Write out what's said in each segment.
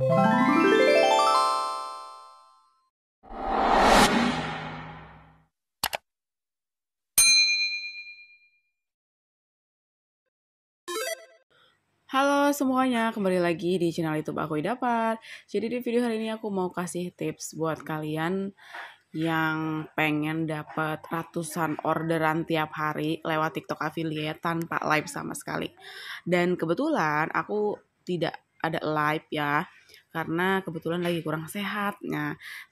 Halo semuanya, kembali lagi di channel YouTube aku Idapar. Jadi di video hari ini aku mau kasih tips buat kalian yang pengen dapat ratusan orderan tiap hari lewat TikTok affiliate tanpa live sama sekali. Dan kebetulan aku tidak ada live ya karena kebetulan lagi kurang sehat.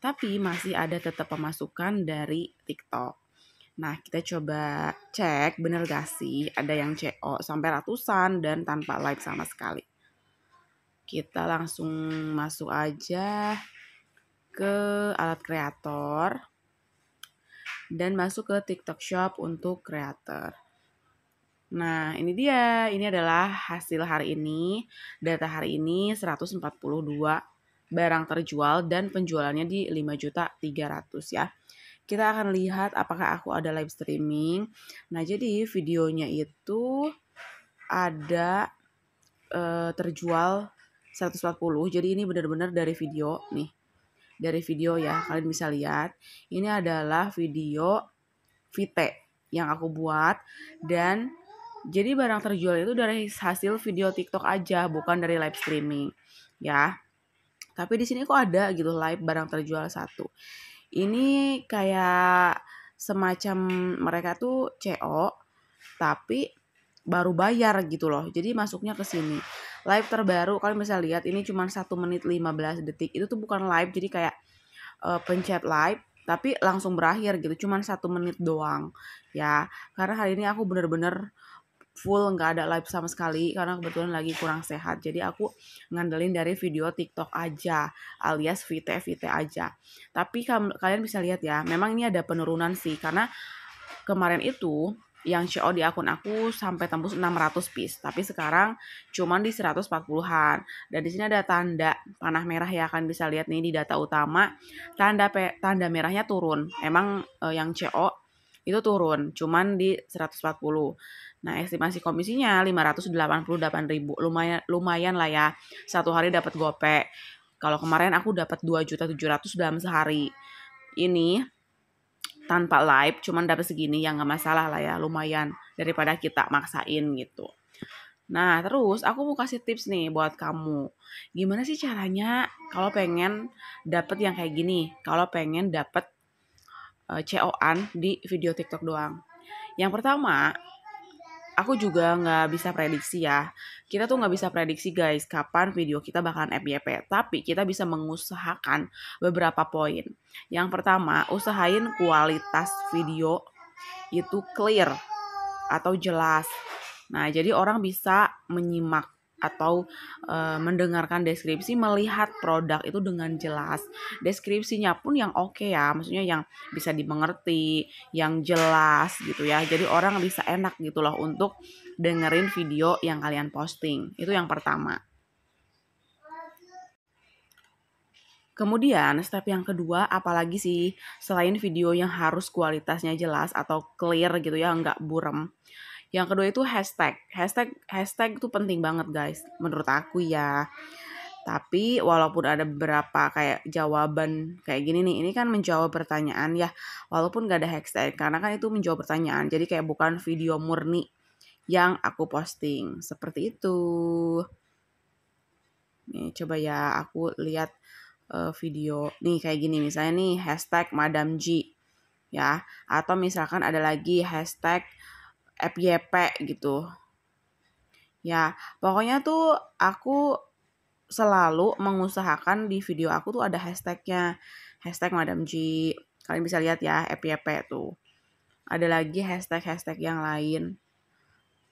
tapi masih ada tetap pemasukan dari TikTok. Nah, kita coba cek bener gak sih ada yang CO sampai ratusan dan tanpa like sama sekali. Kita langsung masuk aja ke alat kreator dan masuk ke TikTok Shop untuk kreator. Nah, ini dia. Ini adalah hasil hari ini. Data hari ini 142 barang terjual dan penjualannya di 5.300 ya. Kita akan lihat apakah aku ada live streaming. Nah, jadi videonya itu ada eh, terjual 140. Jadi ini benar-benar dari video nih. Dari video ya, kalian bisa lihat. Ini adalah video Vite yang aku buat dan jadi barang terjual itu dari hasil video TikTok aja, bukan dari live streaming, ya. Tapi di sini kok ada gitu live barang terjual satu. Ini kayak semacam mereka tuh CO tapi baru bayar gitu loh. Jadi masuknya ke sini. Live terbaru kalian bisa lihat ini cuma 1 menit 15 detik. Itu tuh bukan live jadi kayak uh, pencet live tapi langsung berakhir gitu. Cuman satu menit doang ya. Karena hari ini aku bener-bener full nggak ada live sama sekali karena kebetulan lagi kurang sehat jadi aku ngandelin dari video TikTok aja alias VT VT aja tapi kalian bisa lihat ya memang ini ada penurunan sih karena kemarin itu yang CO di akun aku sampai tembus 600 piece, tapi sekarang cuman di 140-an. Dan di sini ada tanda panah merah ya akan bisa lihat nih di data utama, tanda tanda merahnya turun. Emang eh, yang CO itu turun, cuman di 140. Nah, estimasi komisinya 588 ribu. Lumayan lumayan lah ya. Satu hari dapat gopek. Kalau kemarin aku dapat 2.700 dalam sehari. Ini tanpa live cuman dapat segini ya nggak masalah lah ya lumayan daripada kita maksain gitu. Nah terus aku mau kasih tips nih buat kamu gimana sih caranya kalau pengen dapet yang kayak gini kalau pengen dapet uh, eh, CO-an di video TikTok doang. Yang pertama aku juga nggak bisa prediksi ya. Kita tuh nggak bisa prediksi guys kapan video kita bakalan FYP, tapi kita bisa mengusahakan beberapa poin. Yang pertama, usahain kualitas video itu clear atau jelas. Nah, jadi orang bisa menyimak atau e, mendengarkan deskripsi melihat produk itu dengan jelas deskripsinya pun yang oke okay ya maksudnya yang bisa dimengerti yang jelas gitu ya jadi orang bisa enak gitu loh untuk dengerin video yang kalian posting itu yang pertama Kemudian step yang kedua apalagi sih selain video yang harus kualitasnya jelas atau clear gitu ya nggak burem yang kedua itu hashtag. Hashtag hashtag itu penting banget guys menurut aku ya. Tapi walaupun ada beberapa kayak jawaban kayak gini nih, ini kan menjawab pertanyaan ya. Walaupun gak ada hashtag karena kan itu menjawab pertanyaan. Jadi kayak bukan video murni yang aku posting. Seperti itu. Nih, coba ya aku lihat uh, video nih kayak gini misalnya nih hashtag Madam G ya atau misalkan ada lagi hashtag FYP gitu. Ya, pokoknya tuh aku selalu mengusahakan di video aku tuh ada hashtagnya. Hashtag Madam G. Kalian bisa lihat ya, FYP tuh. Ada lagi hashtag-hashtag yang lain.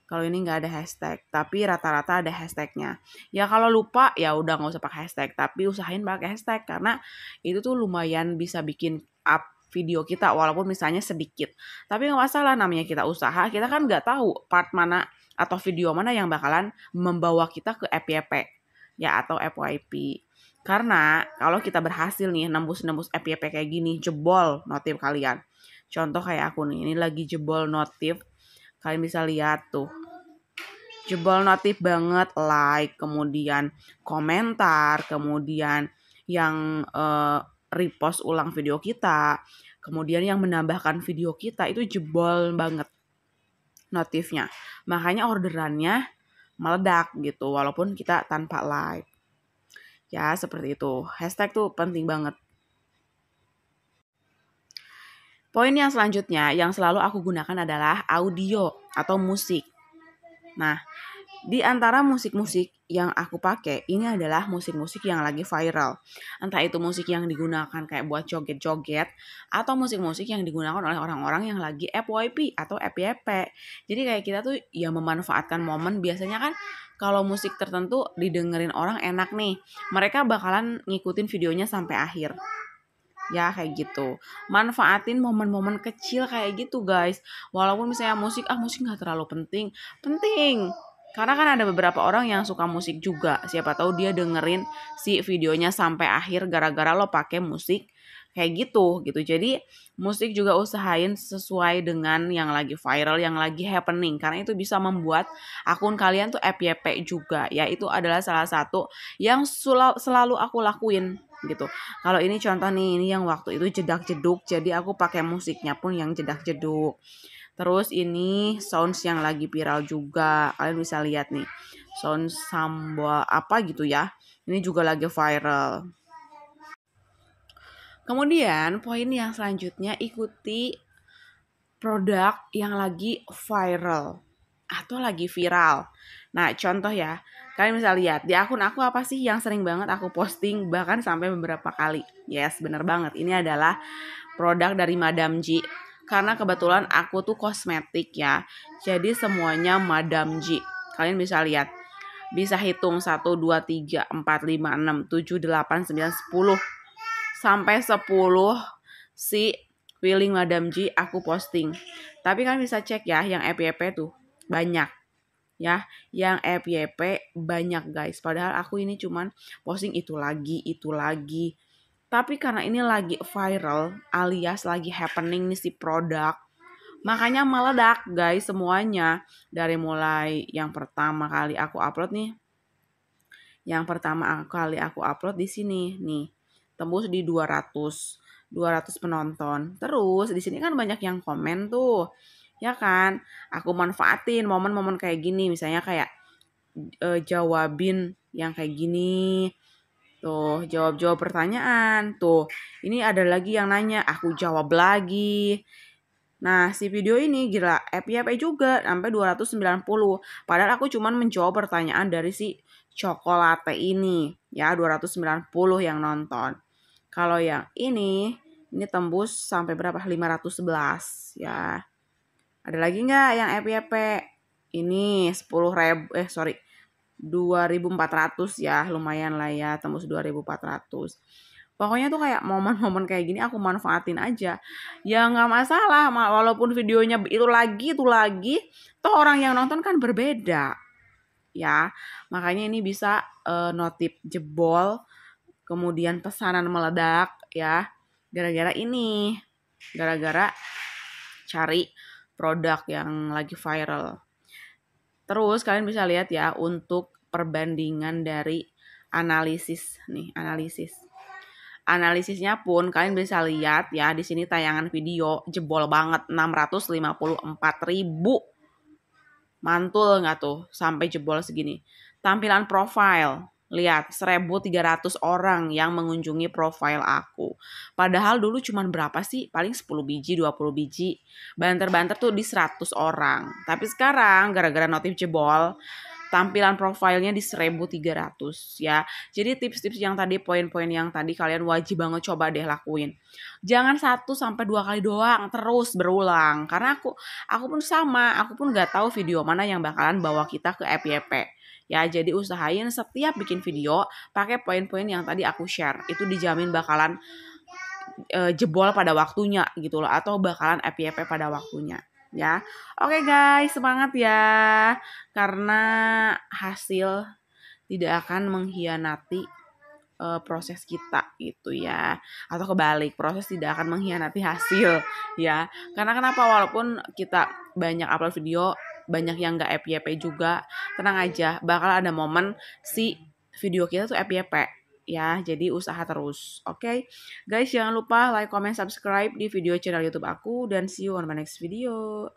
Kalau ini nggak ada hashtag, tapi rata-rata ada hashtagnya. Ya kalau lupa ya udah nggak usah pakai hashtag, tapi usahain pakai hashtag karena itu tuh lumayan bisa bikin up video kita walaupun misalnya sedikit tapi nggak masalah namanya kita usaha kita kan nggak tahu part mana atau video mana yang bakalan membawa kita ke FYP ya atau FYP karena kalau kita berhasil nih nembus-nembus FYP kayak gini jebol notif kalian contoh kayak aku nih ini lagi jebol notif kalian bisa lihat tuh jebol notif banget like kemudian komentar kemudian yang uh, repost ulang video kita, kemudian yang menambahkan video kita itu jebol banget notifnya. Makanya orderannya meledak gitu walaupun kita tanpa live. Ya, seperti itu. Hashtag tuh penting banget. Poin yang selanjutnya yang selalu aku gunakan adalah audio atau musik. Nah, di antara musik-musik yang aku pakai, ini adalah musik-musik yang lagi viral. Entah itu musik yang digunakan kayak buat joget-joget, atau musik-musik yang digunakan oleh orang-orang yang lagi FYP atau FYP. Jadi kayak kita tuh ya memanfaatkan momen, biasanya kan kalau musik tertentu didengerin orang enak nih, mereka bakalan ngikutin videonya sampai akhir ya kayak gitu manfaatin momen-momen kecil kayak gitu guys walaupun misalnya musik ah musik gak terlalu penting penting karena kan ada beberapa orang yang suka musik juga. Siapa tahu dia dengerin si videonya sampai akhir gara-gara lo pakai musik kayak gitu gitu. Jadi musik juga usahain sesuai dengan yang lagi viral, yang lagi happening karena itu bisa membuat akun kalian tuh FYP juga. Ya itu adalah salah satu yang selalu aku lakuin gitu. Kalau ini contoh nih, ini yang waktu itu jedak jeduk, jadi aku pakai musiknya pun yang jedak jeduk. Terus ini sounds yang lagi viral juga. Kalian bisa lihat nih. Sounds samba apa gitu ya. Ini juga lagi viral. Kemudian poin yang selanjutnya ikuti produk yang lagi viral atau lagi viral. Nah, contoh ya. Kalian bisa lihat di akun aku apa sih yang sering banget aku posting bahkan sampai beberapa kali. Yes, bener banget. Ini adalah produk dari Madam G karena kebetulan aku tuh kosmetik ya. Jadi semuanya Madam G. Kalian bisa lihat. Bisa hitung 1 2 3 4 5 6 7 8 9 10 sampai 10 si feeling Madam G aku posting. Tapi kalian bisa cek ya yang FYP tuh banyak ya yang FYP banyak guys padahal aku ini cuman posting itu lagi itu lagi tapi karena ini lagi viral alias lagi happening nih si produk. Makanya meledak guys semuanya. Dari mulai yang pertama kali aku upload nih. Yang pertama kali aku upload di sini nih. Tembus di 200. 200 penonton. Terus di sini kan banyak yang komen tuh. Ya kan? Aku manfaatin momen-momen kayak gini misalnya kayak e, eh, jawabin yang kayak gini Tuh, gitu. jawab-jawab pertanyaan. Tuh, ini ada lagi yang nanya, aku jawab lagi. Nah, si video ini gila, happy juga, sampai 290. Padahal aku cuma menjawab pertanyaan dari si cokolate ini. Ya, 290 yang nonton. Kalau yang ini, ini tembus sampai berapa? 511 ya. Ada lagi nggak yang happy Ini 10 ribu, eh sorry, 2400 ya lumayan lah ya tembus 2400 pokoknya tuh kayak momen-momen kayak gini aku manfaatin aja ya nggak masalah walaupun videonya itu lagi itu lagi tuh orang yang nonton kan berbeda ya makanya ini bisa uh, eh, notif jebol kemudian pesanan meledak ya gara-gara ini gara-gara cari produk yang lagi viral terus kalian bisa lihat ya untuk perbandingan dari analisis nih, analisis. Analisisnya pun kalian bisa lihat ya di sini tayangan video jebol banget 654 ribu. Mantul nggak tuh sampai jebol segini. Tampilan profile Lihat, 1300 orang yang mengunjungi profil aku. Padahal dulu cuman berapa sih? Paling 10 biji, 20 biji. Banter-banter tuh di 100 orang. Tapi sekarang gara-gara notif jebol, tampilan profilnya di 1300 ya. Jadi tips-tips yang tadi poin-poin yang tadi kalian wajib banget coba deh lakuin. Jangan satu sampai dua kali doang terus berulang karena aku aku pun sama, aku pun gak tahu video mana yang bakalan bawa kita ke FYP. Ya, jadi usahain setiap bikin video pakai poin-poin yang tadi aku share. Itu dijamin bakalan e, jebol pada waktunya gitu loh atau bakalan FYP pada waktunya ya. Oke guys, semangat ya. Karena hasil tidak akan mengkhianati uh, proses kita gitu ya. Atau kebalik, proses tidak akan mengkhianati hasil ya. Karena kenapa walaupun kita banyak upload video, banyak yang nggak FYP juga, tenang aja, bakal ada momen si video kita tuh FYP ya. Jadi usaha terus. Oke. Okay? Guys, jangan lupa like, comment, subscribe di video channel YouTube aku dan see you on my next video.